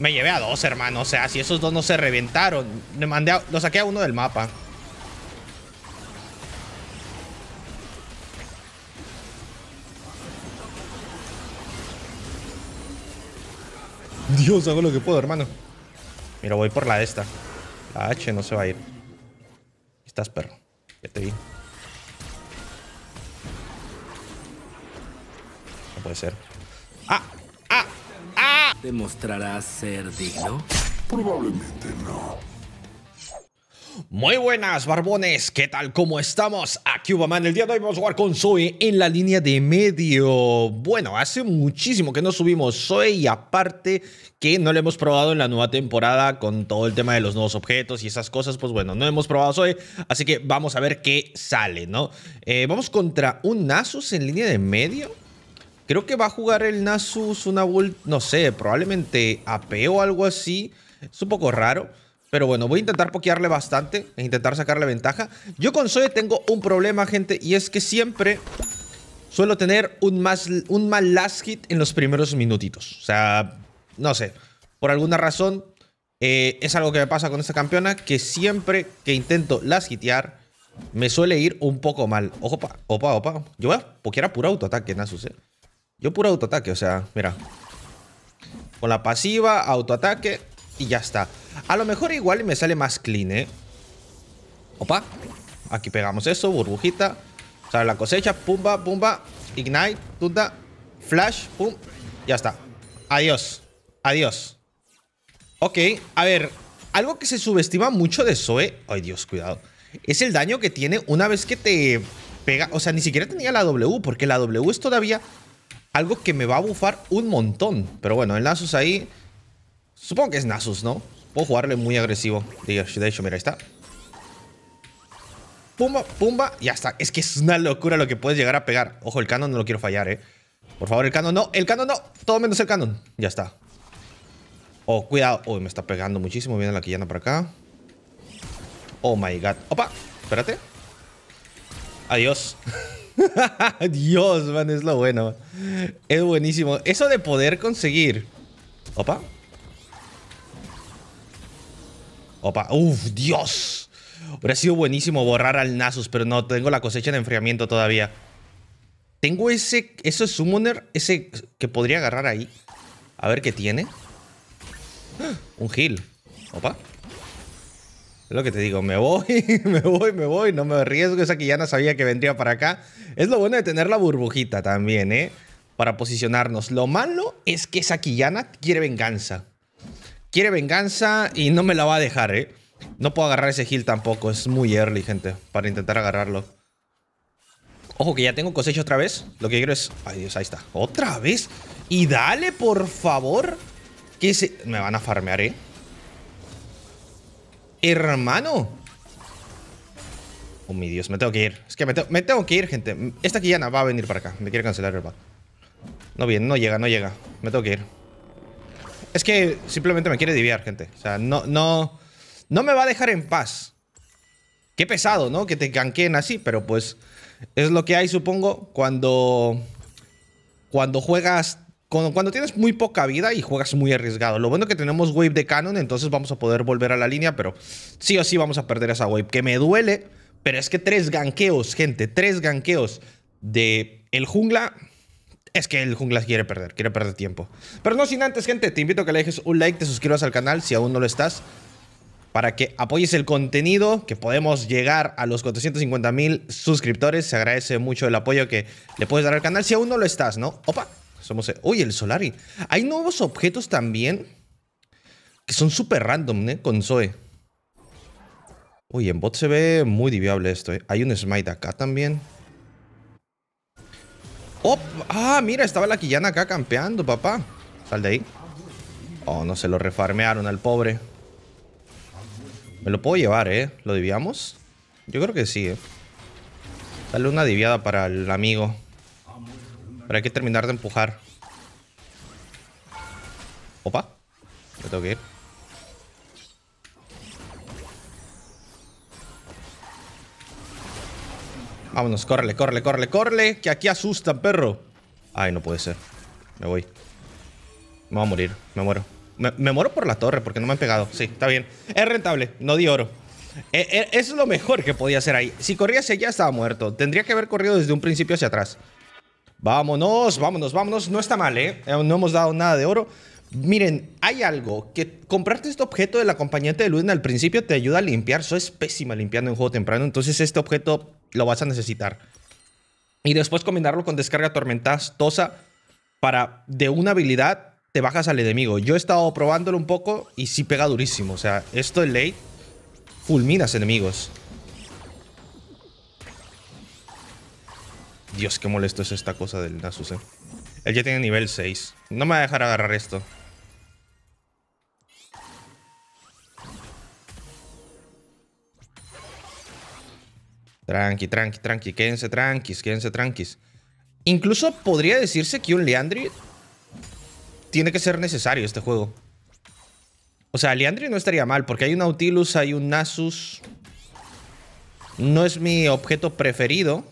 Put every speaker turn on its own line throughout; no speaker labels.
Me llevé a dos, hermano. O sea, si esos dos no se reventaron. Le mandé lo saqué a uno del mapa. Dios, hago lo que puedo, hermano. Mira, voy por la de esta. La H no se va a ir. Estás, perro. Ya te vi. No puede ser. ¡Ah! ¿Demostrarás ser digno? Probablemente no. Muy buenas, barbones. ¿Qué tal? ¿Cómo estamos? Aquí Ubaman. El día de hoy vamos a jugar con Zoe en la línea de medio. Bueno, hace muchísimo que no subimos Zoe y aparte que no lo hemos probado en la nueva temporada con todo el tema de los nuevos objetos y esas cosas. Pues bueno, no hemos probado Zoe, así que vamos a ver qué sale, ¿no? Eh, vamos contra un Nasus en línea de medio. Creo que va a jugar el Nasus una ult, no sé, probablemente AP o algo así. Es un poco raro. Pero bueno, voy a intentar pokearle bastante e intentar sacarle ventaja. Yo con Zoe tengo un problema, gente, y es que siempre suelo tener un, más, un mal last hit en los primeros minutitos. O sea, no sé, por alguna razón eh, es algo que me pasa con esta campeona, que siempre que intento last hitear, me suele ir un poco mal. Ojo, opa, opa, opa. Yo voy a pokear a puro autoataque, Nasus, eh. Yo puro autoataque, o sea, mira. Con la pasiva, autoataque y ya está. A lo mejor igual me sale más clean, ¿eh? Opa. Aquí pegamos eso, burbujita. Sale la cosecha, pumba, pumba. Ignite, tunda, flash, pum. Ya está. Adiós. Adiós. Ok, a ver. Algo que se subestima mucho de Zoe. Ay, Dios, cuidado. Es el daño que tiene una vez que te pega. O sea, ni siquiera tenía la W, porque la W es todavía algo que me va a bufar un montón. Pero bueno, el Nasus ahí... Supongo que es Nasus, ¿no? Puedo jugarle muy agresivo. De hecho, mira, ahí está. Pumba, pumba, ya está. Es que es una locura lo que puedes llegar a pegar. Ojo, el canon no lo quiero fallar, ¿eh? Por favor, el canon no. El canon no. Todo menos el canon. Ya está. Oh, cuidado. Uy, me está pegando muchísimo. Viene la quillana para acá. Oh, my God. Opa, espérate. Adiós. Dios, man, es lo bueno. Es buenísimo. Eso de poder conseguir. Opa. Opa. Uf, Dios. Hubiera sido buenísimo borrar al Nasus, pero no, tengo la cosecha de enfriamiento todavía. Tengo ese, eso es summoner, ese que podría agarrar ahí. A ver qué tiene. Un heal. Opa. Es lo que te digo, me voy, me voy, me voy, no me arriesgo, esa que sabía que vendría para acá. Es lo bueno de tener la burbujita también, ¿eh? Para posicionarnos. Lo malo es que esa Quillana quiere venganza. Quiere venganza y no me la va a dejar, ¿eh? No puedo agarrar ese heal tampoco, es muy early, gente, para intentar agarrarlo. Ojo que ya tengo cosecha otra vez. Lo que quiero es... Ay, Dios, ahí está. ¡Otra vez! Y dale, por favor. Que se... Me van a farmear, ¿eh? Hermano. Oh, mi Dios, me tengo que ir. Es que me, tengo que ir, gente. Esta no va a venir para acá. Me quiere cancelar el bot. No bien, no llega, no llega. Me tengo que ir. Es que simplemente me quiere diviar, gente. O sea, no, no... No me va a dejar en paz. Qué pesado, ¿no? Que te canqueen así, pero pues... Es lo que hay, supongo, cuando... Cuando juegas cuando, tienes muy poca vida y juegas muy arriesgado. Lo bueno que tenemos wave de canon, entonces vamos a poder volver a la línea, pero sí o sí vamos a perder esa wave. Que me duele, pero es que tres ganqueos, gente, tres ganqueos de el jungla... Es que el jungla quiere perder, quiere perder tiempo. Pero no sin antes, gente, te invito a que le dejes un like, te suscribas al canal si aún no lo estás para que apoyes el contenido, que podemos llegar a los 450 mil suscriptores. Se agradece mucho el apoyo que le puedes dar al canal si aún no lo estás, ¿no? Opa, somos... Uy, el Solari. Hay nuevos objetos también que son súper random, ¿eh? Con Zoe. Uy, en bot se ve muy diviable esto, ¿eh? Hay un smite acá también. ¡Oh! ¡Ah, mira! Estaba la Quillana acá campeando, papá. Sal de ahí. Oh, no se lo refarmearon al pobre. Me lo puedo llevar, ¿eh? ¿Lo diviamos? Yo creo que sí, ¿eh? Dale una diviada para el amigo. Pero hay que terminar de empujar. Opa. Me tengo que ir. Vámonos, córrele, correle, córrele, córrele. Que aquí asustan, perro. Ay, no puede ser. Me voy. Me voy a morir. Me muero. Me, muero por la torre porque no me han pegado. Sí, está bien. Es rentable. No di oro. Eh, eh, es lo mejor que podía hacer ahí. Si corría hacia allá estaba muerto. Tendría que haber corrido desde un principio hacia atrás. Vámonos, vámonos, vámonos. No está mal, ¿eh? ¿eh? No hemos dado nada de oro. Miren, hay algo que comprarte este objeto de la compañía de Luden al principio te ayuda a limpiar. Soy pésima limpiando en juego temprano. Entonces, este objeto lo vas a necesitar. Y después combinarlo con descarga Tosa para de una habilidad te bajas al enemigo. Yo he estado probándolo un poco y sí pega durísimo. O sea, esto de late fulminas enemigos. Dios, qué molesto es esta cosa del Nasus, eh. Él ya tiene nivel 6. No me va a dejar agarrar esto. Tranqui, tranqui, tranqui. Quédense tranquis, quédense tranquis. Incluso podría decirse que un Leandri tiene que ser necesario este juego. O sea, Leandri no estaría mal, porque hay un Nautilus, hay un Nasus. No es mi objeto preferido.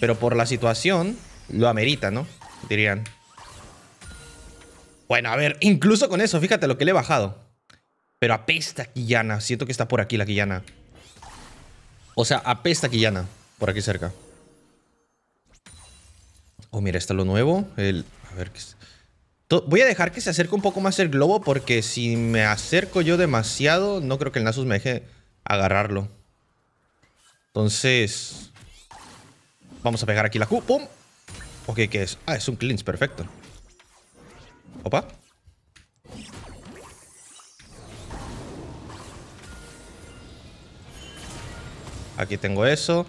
Pero por la situación, lo amerita, ¿no? Dirían. Bueno, a ver, incluso con eso, fíjate lo que le he bajado. Pero apesta Quillana. Siento que está por aquí la Quillana. O sea, apesta Quillana. Por aquí cerca. Oh, mira, está lo nuevo. ver Voy a dejar que se acerque un poco más el globo porque si me acerco yo demasiado, no creo que el Nasus me deje agarrarlo. Entonces, Vamos a pegar aquí la Q. ¡Pum! Ok, ¿qué es? Ah, es un cleanse, perfecto. Opa. Aquí tengo eso.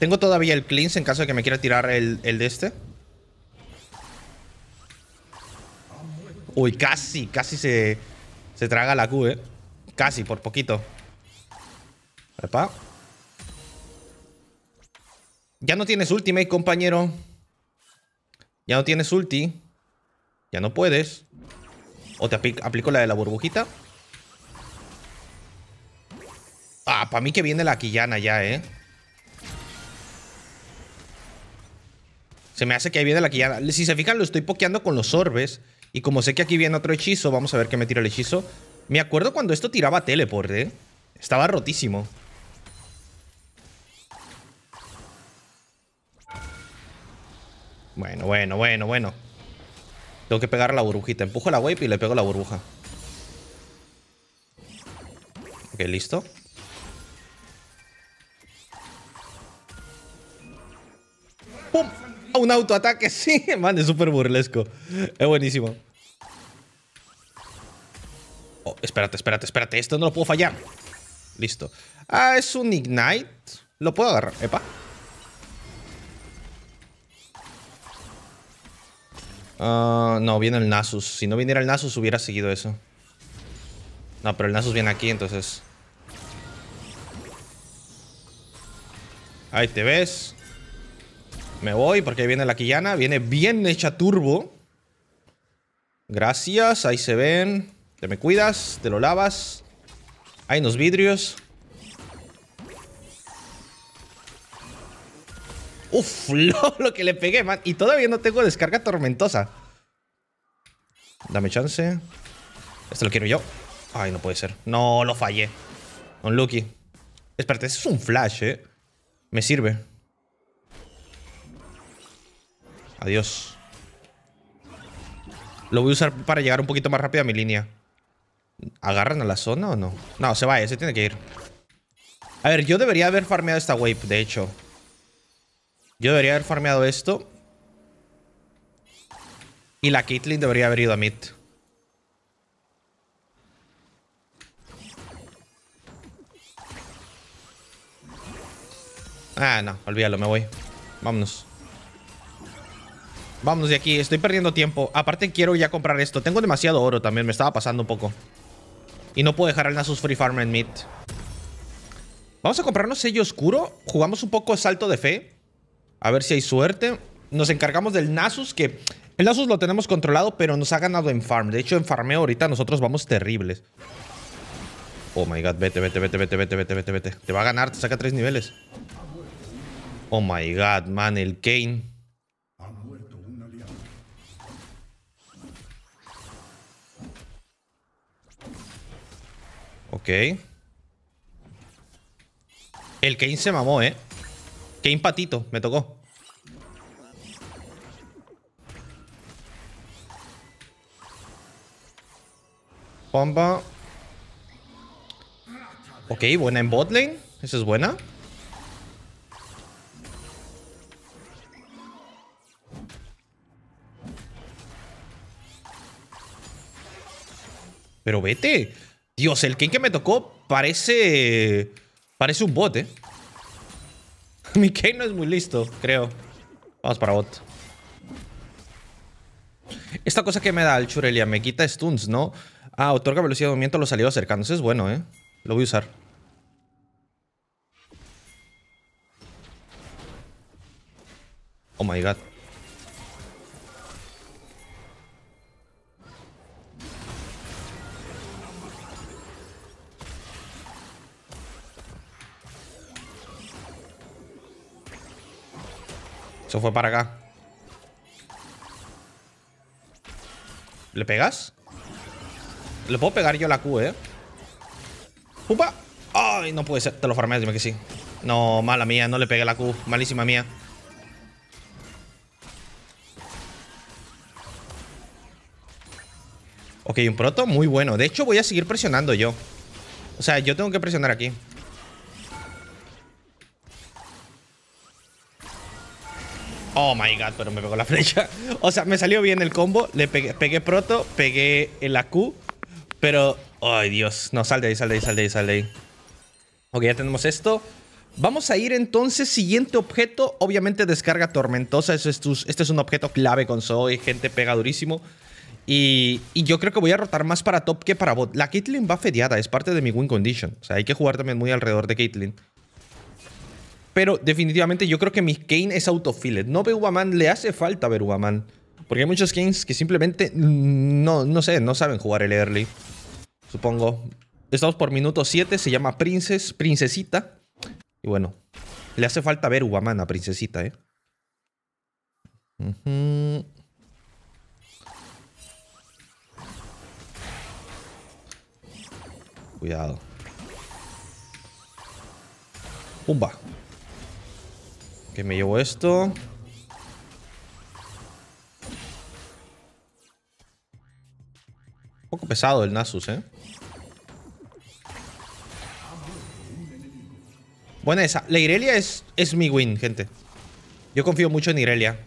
Tengo todavía el cleanse en caso de que me quiera tirar el, de este. Uy, casi, casi se, se traga la Q, eh. Casi, por poquito. Epa. Ya no tienes ultimate, compañero. Ya no tienes ulti. Ya no puedes. O te aplico la de la burbujita. Ah, para mí que viene la quillana ya, ¿eh? Se me hace que ahí viene la quillana. Si se fijan, lo estoy pokeando con los orbes. Y como sé que aquí viene otro hechizo, vamos a ver qué me tira el hechizo. Me acuerdo cuando esto tiraba teleport, ¿eh? Estaba rotísimo. Bueno, bueno, bueno, bueno. Tengo que pegar la burbujita. Empujo la wave y le pego la burbuja. Ok, listo. ¡Pum! Ah, un autoataque, sí. Man, es súper burlesco. Es buenísimo. Oh, espérate, espérate, espérate. Esto no lo puedo fallar. Listo. Ah, es un Ignite. Lo puedo agarrar. Epa. Ah, no, viene el Nasus. Si no viniera el Nasus, hubiera seguido eso. No, pero el Nasus viene aquí, entonces... Ahí te ves. Me voy porque ahí viene la Quillana. Viene bien hecha turbo. Gracias, ahí se ven. Te me cuidas, te lo lavas. Hay unos vidrios. Uf, lo, que le pegué, man. Y todavía no tengo descarga tormentosa. Dame chance. Esto lo quiero yo. Ay, no puede ser. No, lo fallé. lucky Espérate, ese es un flash, eh. Me sirve. Adiós. Lo voy a usar para llegar un poquito más rápido a mi línea. ¿Agarran a la zona o no? No, se va, se tiene que ir. A ver, yo debería haber farmeado esta wave, de hecho. Yo debería haber farmeado esto. Y la Caitlyn debería haber ido a mid. Ah, no, olvídalo, me voy. Vámonos. Vámonos de aquí, estoy perdiendo tiempo. Aparte quiero ya comprar esto. Tengo demasiado oro también, me estaba pasando un poco. Y no puedo dejar al Nasus Free Farm en mid. Vamos a comprarnos sello oscuro. Jugamos un poco salto de fe. A ver si hay suerte. Nos encargamos del Nasus, que el Nasus lo tenemos controlado, pero nos ha ganado en farm. De hecho, en farmeo ahorita nosotros vamos terribles. Oh my god, vete, vete, vete, vete, vete, vete, vete, vete. Te va a ganar, te saca tres niveles. Oh my god, man, el Kane. Ok. El Kane se mamó, ¿eh? Qué impatito, me tocó. Bomba. Ok, buena en botlane Eso es buena. Pero vete. Dios, el King que me tocó parece... Parece un bot, eh. Mi no es muy listo, creo. Vamos para bot. Esta cosa que me da el Churelia me quita stuns, ¿no? Ah, otorga velocidad de movimiento a los aliados cercanos. es bueno, ¿eh? Lo voy a usar. Oh my god. Eso fue para acá. ¿Le pegas? Le puedo pegar yo la Q, ¿eh? ¡Upa! ¡Ay, no puede ser! Te lo farmeas, dime que sí. No, mala mía, no le pegué la Q. Malísima mía. Ok, un proto muy bueno. De hecho, voy a seguir presionando yo. O sea, yo tengo que presionar aquí. Oh my god, pero me pegó la flecha. O sea, me salió bien el combo. Le pegué, pegué proto, pegué el Q. Pero. Ay, Dios. No, sal de ahí, sal de ahí, sal de ahí, sal de ahí. Ok, ya tenemos esto. Vamos a ir entonces, siguiente objeto, obviamente descarga tormentosa, Eso es este es un objeto clave con Zoe, gente pega durísimo. Y, y, yo creo que voy a rotar más para top que para bot. La Caitlyn va fedeada, es parte de mi win condition, o sea, hay que jugar también muy alrededor de Caitlyn. Pero definitivamente yo creo que mi Kane es autofillet. No ve Ubaman, le hace falta ver Ubaman. Porque hay muchos Kanes que simplemente mm, no, no sé, no saben jugar el early. Supongo. Estamos por minuto 7, se llama Princess, Princesita. Y bueno, le hace falta ver Ubaman a Princesita, ¿eh? Cuidado. Pumba. Que me llevo esto. Un poco pesado el Nasus, ¿eh? Buena esa. La Irelia es, es mi win, gente. Yo confío mucho en Irelia.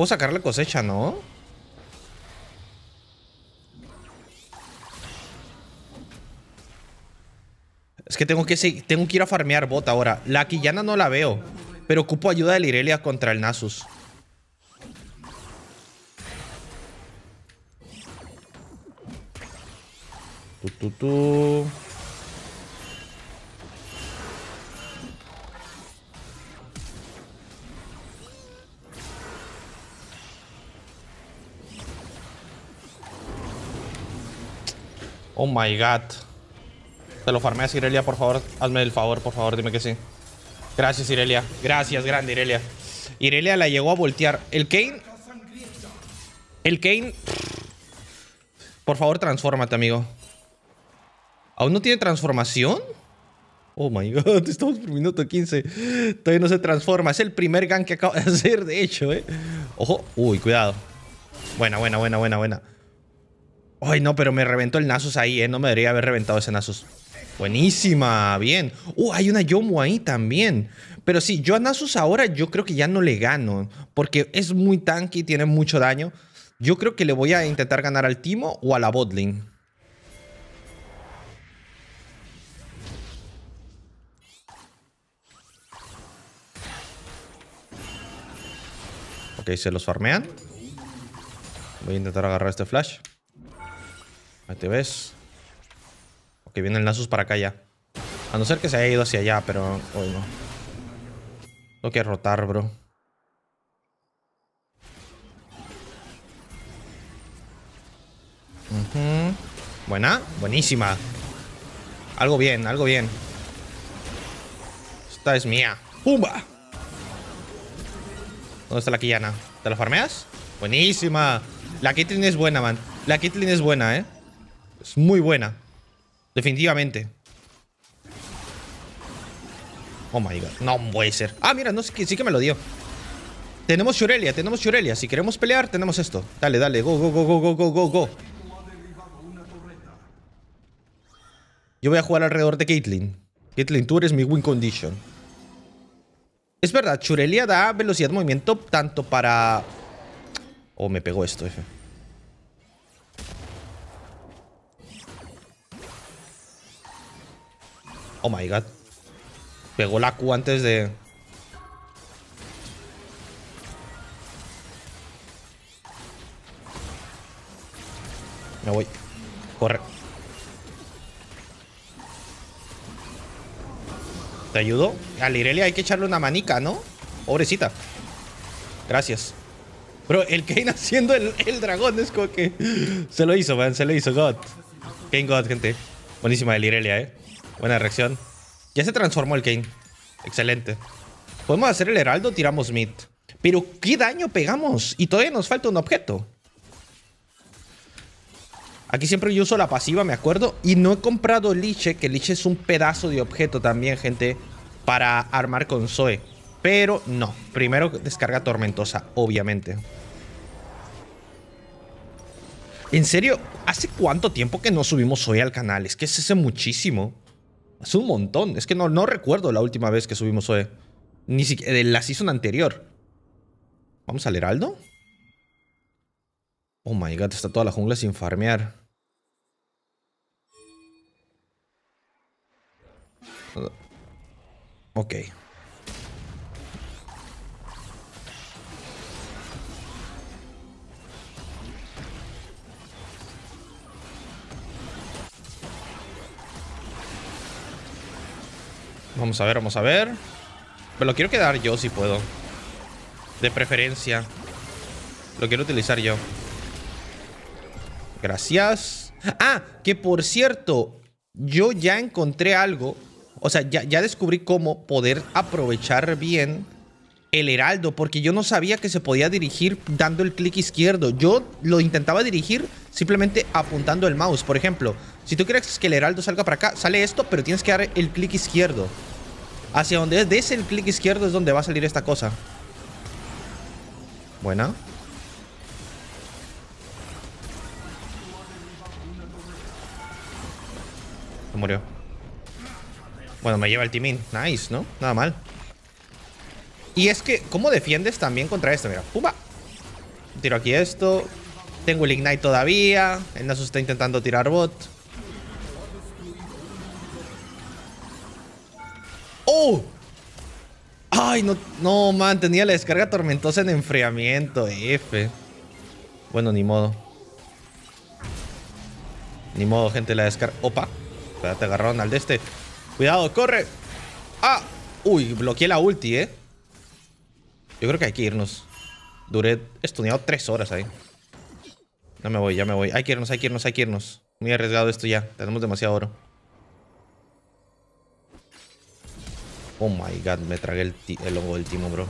Puedo sacar cosecha, ¿no? Es que tengo que, tengo que ir a farmear bot ahora. La Quillana no la veo. Pero ocupo ayuda de Lirelia contra el Nasus. Tu, tu, tu. Oh my god. Te lo farmeas, Irelia, por favor. Hazme el favor, por favor, dime que sí. Gracias, Irelia. Gracias, grande Irelia. Irelia la llegó a voltear. El Kane. El Kane. Por favor, transfórmate, amigo. ¿Aún no tiene transformación? Oh my god, estamos por minuto 15. Todavía no se transforma. Es el primer gank que acaba de hacer, de hecho, eh. Ojo. Uy, cuidado. Buena, buena, buena, buena, buena. Ay, no, pero me reventó el Nasus ahí, ¿eh? No me debería haber reventado ese Nasus. Buenísima, bien. Uh, hay una Yomu ahí también. Pero sí, yo a Nasus ahora yo creo que ya no le gano. Porque es muy tanky, tiene mucho daño. Yo creo que le voy a intentar ganar al Timo o a la Botling. Ok, se los farmean. Voy a intentar agarrar este flash. Ahí te ves. Ok, vienen lazos para acá ya. A no ser que se haya ido hacia allá, pero hoy no. Tengo que rotar, bro. Buena, buenísima. Algo bien, algo bien. Esta es mía. ¡Pumba! ¿Dónde está la quillana? ¿Te la farmeas? Buenísima. La Kitlin es buena, man. La Kitlin es buena, eh. Es muy buena. Definitivamente. Oh my god. No puede ser. Ah, mira, no, sí, que me lo dio. Tenemos Churelia, tenemos Churelia. Si queremos pelear, tenemos esto. Dale, dale. Go, go, go, go, go, go, go, Yo voy a jugar alrededor de Caitlyn. Caitlyn, tú eres mi win condition. Es verdad, Churelia da velocidad de movimiento tanto para... Oh, me pegó esto, jefe Oh my god. Pegó la Q antes de... Me voy. Corre. ¿Te ayudo? A Lirelia hay que echarle una manica, ¿no? Pobrecita. Gracias. Bro, el Kane haciendo el, el dragón es como que... Se lo hizo, man. Se lo hizo. God. King God, gente. Buenísima de Lirelia, eh. Buena reacción. Ya se transformó el Kane. Excelente. Podemos hacer el heraldo, tiramos mid. Pero qué daño pegamos. Y todavía nos falta un objeto. Aquí siempre yo uso la pasiva, me acuerdo. Y no he comprado Liche, que Liche es un pedazo de objeto también, gente. Para armar con Zoe. Pero no. Primero descarga tormentosa, obviamente. En serio, ¿hace cuánto tiempo que no subimos Zoe al canal? Es que se hace muchísimo. Es un montón. Es que no, no recuerdo la última vez que subimos hoy. Ni siquiera de la season anterior. ¿Vamos al heraldo? Oh my god, está toda la jungla sin farmear. Ok. Vamos a ver, vamos a ver. Me lo quiero quedar yo si puedo. De preferencia. Lo quiero utilizar yo. Gracias. Ah, que por cierto, yo ya encontré algo. O sea, ya, descubrí cómo poder aprovechar bien el heraldo, porque yo no sabía que se podía dirigir dando el clic izquierdo. Yo lo intentaba dirigir simplemente apuntando el mouse. Por ejemplo, si tú quieres que el heraldo salga para acá, sale esto, pero tienes que dar el clic izquierdo. Hacia donde es, des el clic izquierdo es donde va a salir esta cosa. Buena. Se murió. Bueno, me lleva el timín. Nice, ¿no? Nada mal. Y es que, ¿cómo defiendes también contra esto? Mira, ¡pumba! Tiro aquí esto. Tengo el Ignite todavía. El Nasus está intentando tirar bot. Ay, no, no, man, tenía la descarga tormentosa en enfriamiento, F. Bueno, ni modo. Ni modo, gente, la descarga. Opa, te agarraron al de este. Cuidado, corre. Ah, uy, bloqueé la ulti, eh. Yo creo que hay que irnos. Duré estudiado tres horas ahí. No me voy, ya me voy. Hay que irnos, hay que irnos, hay que irnos. Muy arriesgado esto ya. Tenemos demasiado oro. Oh my god, me tragué el, hongo del timo, bro.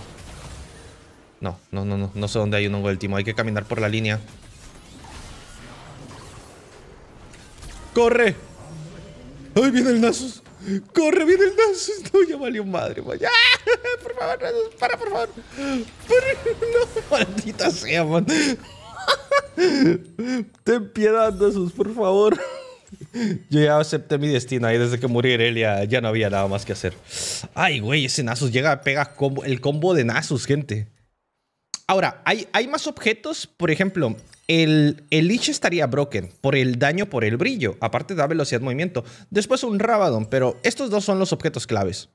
No, no, no, no. No sé dónde hay un hongo del timo. Hay que caminar por la línea. ¡Corre! ¡Ay, viene el Nasus! ¡Corre, viene el Nasus! No, ya valió madre, man. ¡Ah! ¡Por favor, Nasus! ¡Para, Por favor, Nasus, para, por favor. Por... No, maldita sea, man. Ten piedad, Nasus, por favor. Yo ya acepté mi destino y desde que murió Irelia ya no había nada más que hacer. Ay, güey, ese Nasus llega, pega el combo de Nasus, gente. Ahora, hay, hay más objetos. Por ejemplo, el, el Lich estaría broken por el daño por el brillo. Aparte da velocidad de movimiento. Después un Rabadon, pero estos dos son los objetos claves.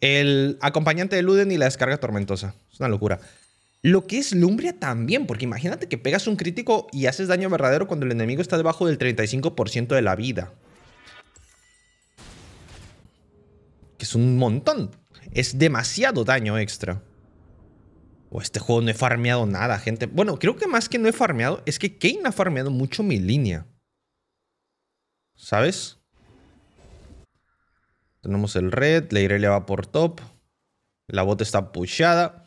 El acompañante de Luden y la descarga tormentosa. Es una locura. Lo que es Lumbria también, porque imagínate que pegas un crítico y haces daño verdadero cuando el enemigo está debajo del 35% de la vida. Que es un montón. Es demasiado daño extra. O este juego no he farmeado nada, gente. Bueno, creo que más que no he farmeado es que Kane ha farmeado mucho mi línea. ¿Sabes? Tenemos el red, la Irelia va por top. La bota está pushada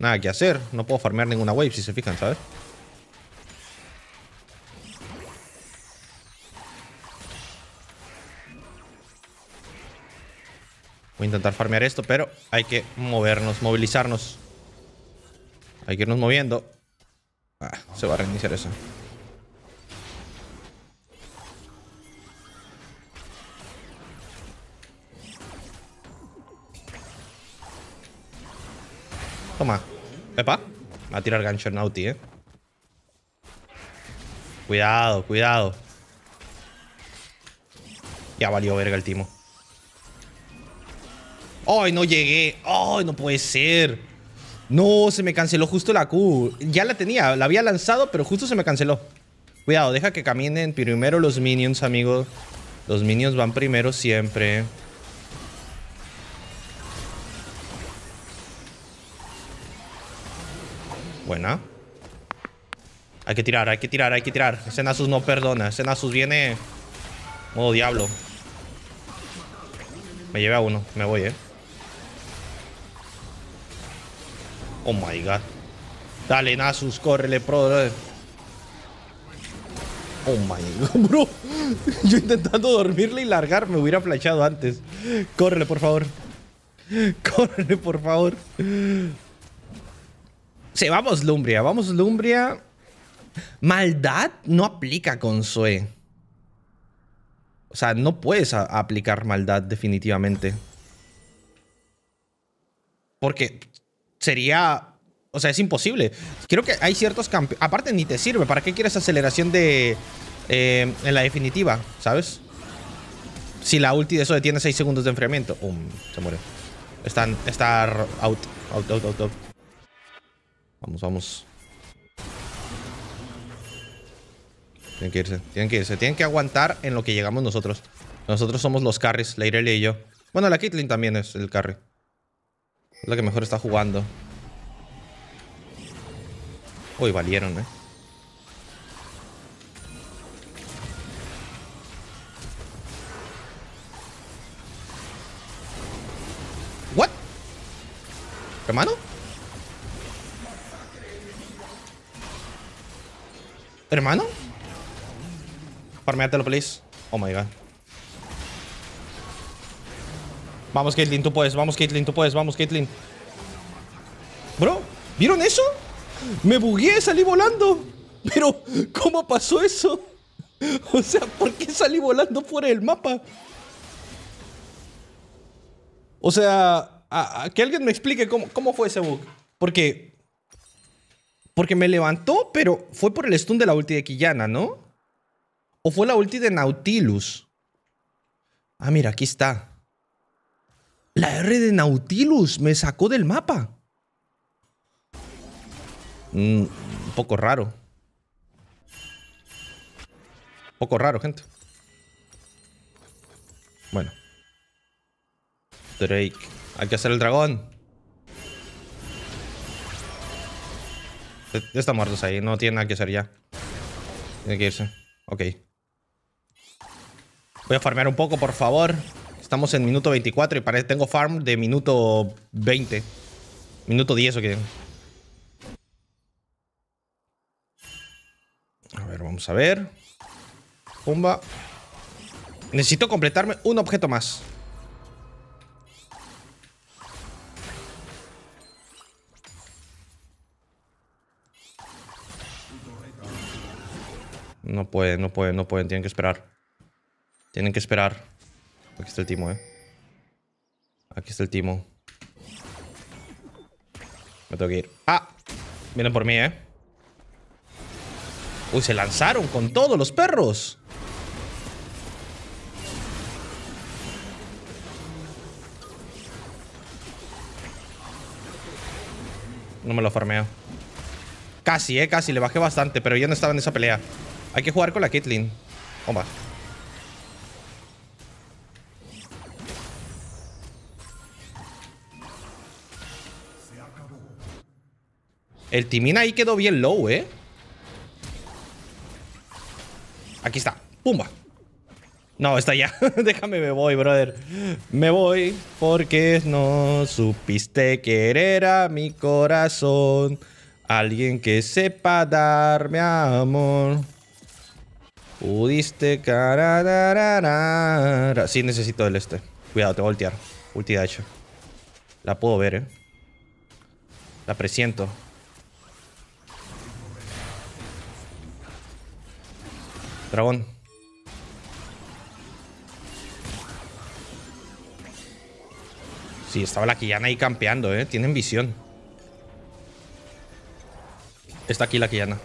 nada que hacer. No puedo farmear ninguna wave, si se fijan, ¿sabes? Voy a intentar farmear esto, pero hay que movernos, movilizarnos. Hay que irnos moviendo. Ah, se va a reiniciar eso. Toma. pepa, Va a tirar gancho Nauti, eh. Cuidado, cuidado. Ya valió verga el timo. ¡Ay, no llegué! ¡Ay, no puede ser! No, se me canceló justo la Q. Ya la tenía, la había lanzado, pero justo se me canceló. Cuidado, deja que caminen primero los minions, amigos Los minions van primero siempre. Buena. Hay que tirar, hay que tirar, hay que tirar. Nasus no perdona. Nasus viene... Modo diablo. Me llevé a uno. Me voy, eh. Oh my god. Dale, Nasus, córrele, pro. Oh my god, bro. Yo intentando dormirle y largar, me hubiera flashado antes. Córrele, por favor. Córrele, por favor vamos Lumbria, vamos Lumbria. Maldad no aplica con Sue. O sea, no puedes aplicar maldad definitivamente. Porque sería... O sea, es imposible. Creo que hay ciertos campeones... Aparte, ni te sirve. ¿Para qué quieres aceleración de... Eh, en la definitiva? ¿Sabes? Si la ulti de eso detiene 6 segundos de enfriamiento. Um, se muere. Están está out, out, out, out. out. Vamos, vamos. Tienen que irse, tienen que irse. Tienen que aguantar en lo que llegamos nosotros. Nosotros somos los carries, la y yo. Bueno, la Kitlin también es el carry. Es la que mejor está jugando. Uy, valieron, eh. ¿What? ¿Hermano? ¿Hermano? Farmeatelo, please. Oh my god. Vamos, Caitlyn, tú puedes. Vamos, Caitlyn, tú puedes. Vamos, Caitlyn. Bro, ¿vieron eso? Me bugué, salí volando. Pero, ¿cómo pasó eso? O sea, ¿por qué salí volando fuera del mapa? O sea, que alguien me explique cómo, cómo fue ese bug. Porque porque me levantó, pero fue por el stun de la ulti de Quillana, ¿no? ¿O fue la ulti de Nautilus? Ah, mira, aquí está. La R de Nautilus me sacó del mapa. Mm, un poco raro. Un poco raro, gente. Bueno. Drake. Hay que hacer el dragón. Ya están muertos ahí, no tiene nada que hacer ya. Tiene que irse. Ok. Voy a farmear un poco, por favor. Estamos en minuto 24 y parece tengo farm de minuto 20. Minuto 10 o qué. A ver, vamos a ver. Pumba. Necesito completarme un objeto más. No pueden, no pueden, no pueden. Tienen que esperar. Tienen que esperar. Aquí está el timo, eh. Aquí está el timo. Me tengo que ir. ¡Ah! Vienen por mí, eh. Uy, se lanzaron con todos los perros. No me lo farmeo. Casi, eh, casi. Le bajé bastante, pero ya no estaba en esa pelea. Hay que jugar con la Kitlin. Toma. El Timín ahí quedó bien low, ¿eh? Aquí está. ¡Pumba! No, está ya. Déjame, me voy, brother. Me voy porque no supiste querer a mi corazón. Alguien que sepa darme amor. Udiste cara. Sí, necesito el este. Cuidado, te voy a voltear. Ulti hecho. La puedo ver, eh. La presiento. Dragón. Sí, estaba la Quillana ahí campeando, eh. Tienen visión. Está aquí la Quillana.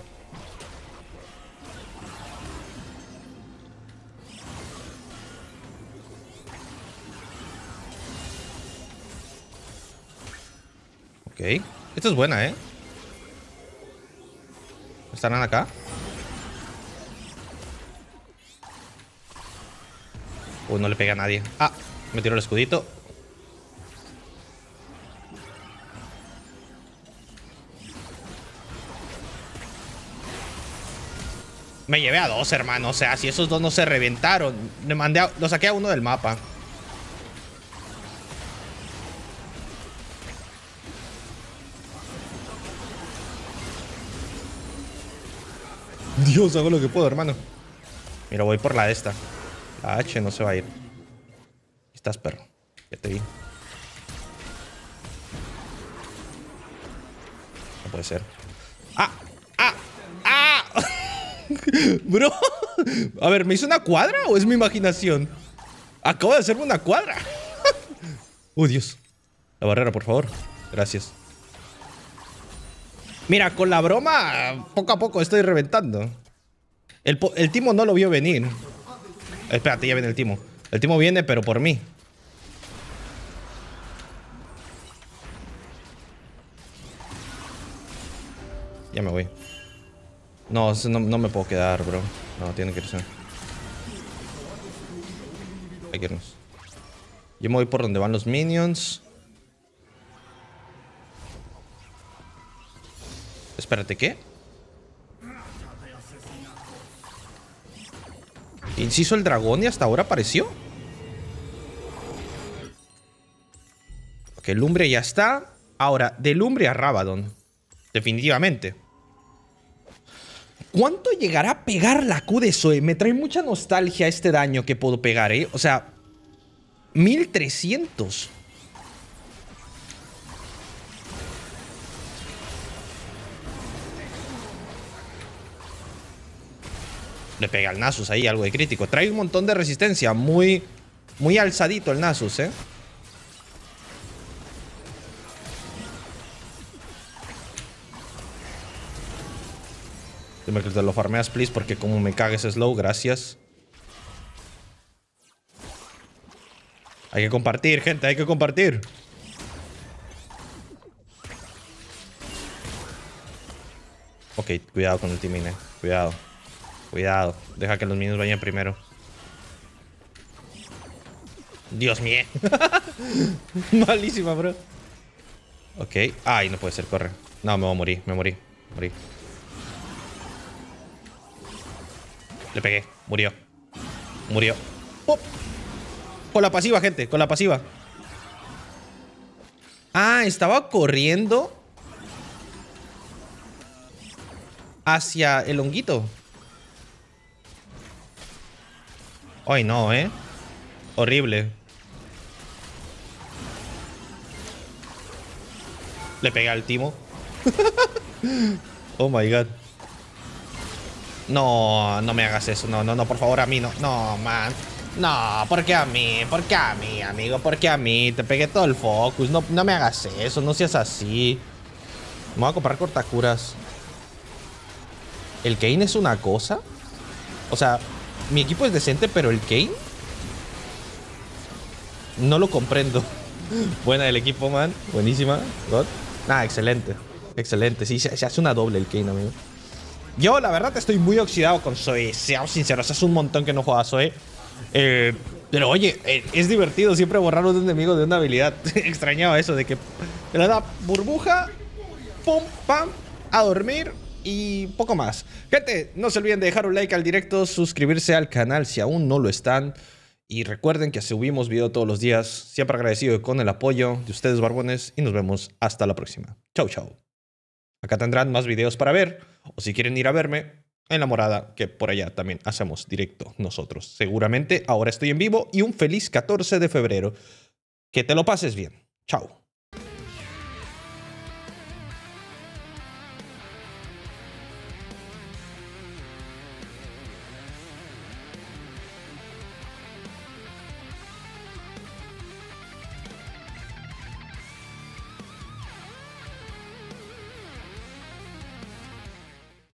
Ok. esto es buena, ¿eh? ¿Estarán acá? Uy, no le pega a nadie. Ah, me tiró el escudito. Me llevé a dos, hermano. O sea, si esos dos no se reventaron, le mandé lo saqué a uno del mapa. Dios, hago lo que puedo, hermano. Mira, voy por la de esta. La H no se va a ir. Estás, perro. Ya te vi. No puede ser. ¡Ah! ¡Ah! ¡Ah! Bro. A ver, ¿me hizo una cuadra o es mi imaginación? Acabo de hacerme una cuadra. ¡Oh, Dios! La barrera, por favor. Gracias. Mira, con la broma, poco a poco estoy reventando. El, el Timo no lo vio venir. Espérate, ya viene el Timo. El Timo viene, pero por mí. Ya me voy. No, no, no me puedo quedar, bro. No, tiene que irse. Hay que irnos. Yo me voy por donde van los minions. Espérate, ¿qué? Inciso el dragón y hasta ahora apareció? Ok, Lumbre ya está. Ahora, de Lumbre a Rabadon. Definitivamente. ¿Cuánto llegará a pegar la Q de Zoe? Me trae mucha nostalgia este daño que puedo pegar, ¿eh? O sea, 1300. Le pega al Nasus ahí, algo de crítico. Trae un montón de resistencia. Muy, muy alzadito el Nasus, ¿eh? Dime que te lo farmeas, please, porque como me cagues slow, gracias. Hay que compartir, gente, hay que compartir. Ok, cuidado con el timine, eh, cuidado. Cuidado. Deja que los minions vayan primero. Dios mío. Malísima, bro. Ok. Ay, no puede ser, corre. No, me voy a morir, me morí. Morí. Le pegué. Murió. Murió. Oh. Con la pasiva, gente. Con la pasiva. Ah, estaba corriendo hacia el honguito. Ay, no, ¿eh? Horrible. Le pegué al timo. oh my god. No, no me hagas eso. No, no, no, por favor, a mí no. No, man. No, ¿por qué a mí? ¿Por qué a mí, amigo? ¿Por qué a mí? Te pegué todo el focus. No, no me hagas eso. No seas así. Me voy a comprar cortacuras. ¿El Kane es una cosa? O sea, mi equipo es decente, pero el Kane... No lo comprendo. Buena el equipo, man. Buenísima. God. Ah, excelente. Excelente. Sí, se, hace una doble el Kane, amigo. Yo, la verdad, estoy muy oxidado con Zoe. Seamos sinceros, es un montón que no juega Zoe. Eh, pero oye, eh, es divertido siempre borrar un enemigo de una habilidad. Extrañaba eso de que... Le da burbuja. Pum, pam. A dormir y poco más. Gente, no se olviden de dejar un like al directo, suscribirse al canal si aún no lo están. Y recuerden que subimos video todos los días. Siempre agradecido con el apoyo de ustedes, barbones. Y nos vemos hasta la próxima. Chau, chau. Acá tendrán más videos para ver. O si quieren ir a verme en la morada, que por allá también hacemos directo nosotros. Seguramente ahora estoy en vivo y un feliz 14 de febrero. Que te lo pases bien. Chao.